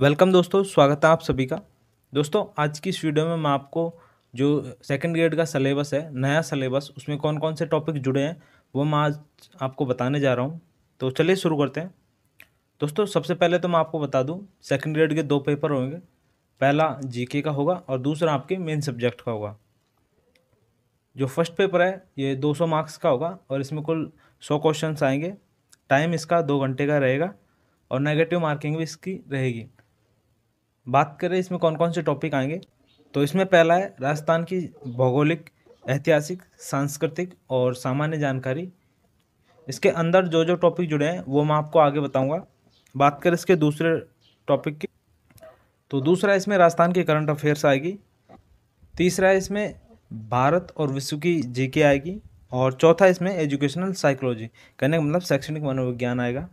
welcome दोस्तों स्वागत है आप सभी का दोस्तों आज की इस वीडियो में मैं आपको जो सेकंड ग्रेड का सलेबस है नया सलेबस उसमें कौन कौन से टॉपिक जुड़े हैं वो मैं आज आपको बताने जा रहा हूँ तो चलिए शुरू करते हैं दोस्तों सबसे पहले तो मैं आपको बता दूँ सेकेंड ग्रेड के दो पेपर होंगे पहला जी का होगा और दूसरा आपके मेन सब्जेक्ट का होगा जो फर्स्ट पेपर है ये 200 मार्क्स का होगा और इसमें कुल 100 क्वेश्चंस आएंगे टाइम इसका दो घंटे का रहेगा और नेगेटिव मार्किंग भी इसकी रहेगी बात करें इसमें कौन कौन से टॉपिक आएंगे तो इसमें पहला है राजस्थान की भौगोलिक ऐतिहासिक सांस्कृतिक और सामान्य जानकारी इसके अंदर जो जो टॉपिक जुड़े हैं वो मैं आपको आगे बताऊंगा बात करें इसके दूसरे टॉपिक की तो दूसरा इसमें राजस्थान के करंट अफेयर्स आएगी तीसरा इसमें भारत और विश्व की जी आएगी और चौथा इसमें एजुकेशनल साइकोलॉजी कहने का मतलब शैक्षणिक मनोविज्ञान आएगा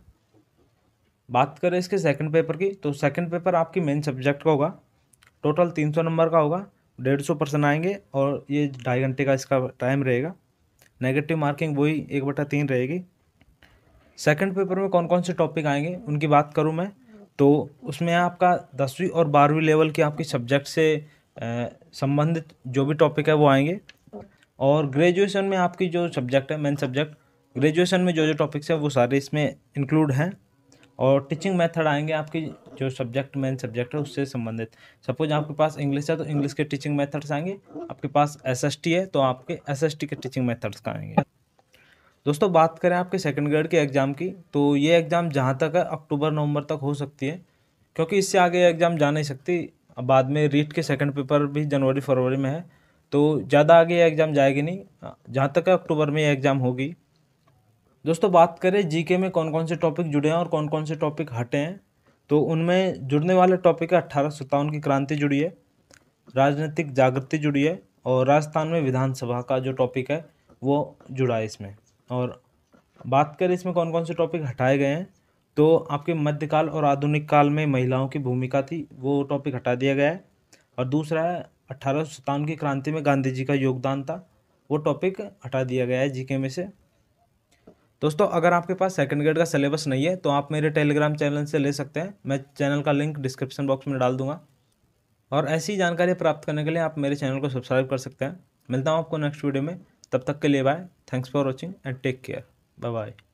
बात करें इसके सेकंड पेपर की तो सेकंड पेपर आपकी मेन सब्जेक्ट का होगा टोटल तीन सौ नंबर का होगा डेढ़ सौ परसेंट आएंगे और ये ढाई घंटे का इसका टाइम रहेगा नेगेटिव मार्किंग वही एक बटा तीन रहेगी सेकंड पेपर में कौन कौन से टॉपिक आएंगे उनकी बात करूँ मैं तो उसमें आपका दसवीं और बारहवीं लेवल के आपके सब्जेक्ट से संबंधित जो भी टॉपिक है वो आएंगे और ग्रेजुएशन में आपकी जो सब्जेक्ट है मेन सब्जेक्ट ग्रेजुएशन में जो जो टॉपिक्स हैं वो सारे इसमें इंक्लूड हैं और टीचिंग मेथड आएंगे आपके जो सब्जेक्ट मेन सब्जेक्ट है उससे संबंधित सपोज आपके पास इंग्लिश है तो इंग्लिश के टीचिंग मेथड्स आएंगे आपके पास एसएसटी है तो आपके एसएसटी के टीचिंग मेथड्स का आएंगे दोस्तों बात करें आपके सेकंड ग्रेड के एग्ज़ाम की तो ये एग्ज़ाम जहाँ तक है अक्टूबर नवंबर तक हो सकती है क्योंकि इससे आगे एग्ज़ाम जा नहीं सकती अब बाद में रीट के सेकंड पेपर भी जनवरी फरवरी में है तो ज़्यादा आगे एग्ज़ाम जाएगी नहीं जहाँ तक है अक्टूबर में एग्ज़ाम होगी दोस्तों बात करें जीके में कौन कौन से टॉपिक जुड़े हैं और कौन कौन से टॉपिक हटे हैं तो उनमें जुड़ने वाले टॉपिक है अट्ठारह की क्रांति जुड़ी है राजनीतिक जागृति जुड़ी है और राजस्थान में विधानसभा का जो टॉपिक है वो जुड़ा है इसमें और बात करें इसमें कौन कौन से टॉपिक हटाए गए हैं तो आपके मध्यकाल और आधुनिक काल में महिलाओं की भूमिका थी वो टॉपिक हटा दिया गया है और दूसरा है अट्ठारह की क्रांति में गांधी जी का योगदान था वो टॉपिक हटा दिया गया है जीके में से दोस्तों अगर आपके पास सेकंड ग्रेड का सिलेबस नहीं है तो आप मेरे टेलीग्राम चैनल से ले सकते हैं मैं चैनल का लिंक डिस्क्रिप्शन बॉक्स में डाल दूंगा और ऐसी जानकारी प्राप्त करने के लिए आप मेरे चैनल को सब्सक्राइब कर सकते हैं मिलता हूँ आपको नेक्स्ट वीडियो में तब तक के लिए bye thanks for watching and take care bye bye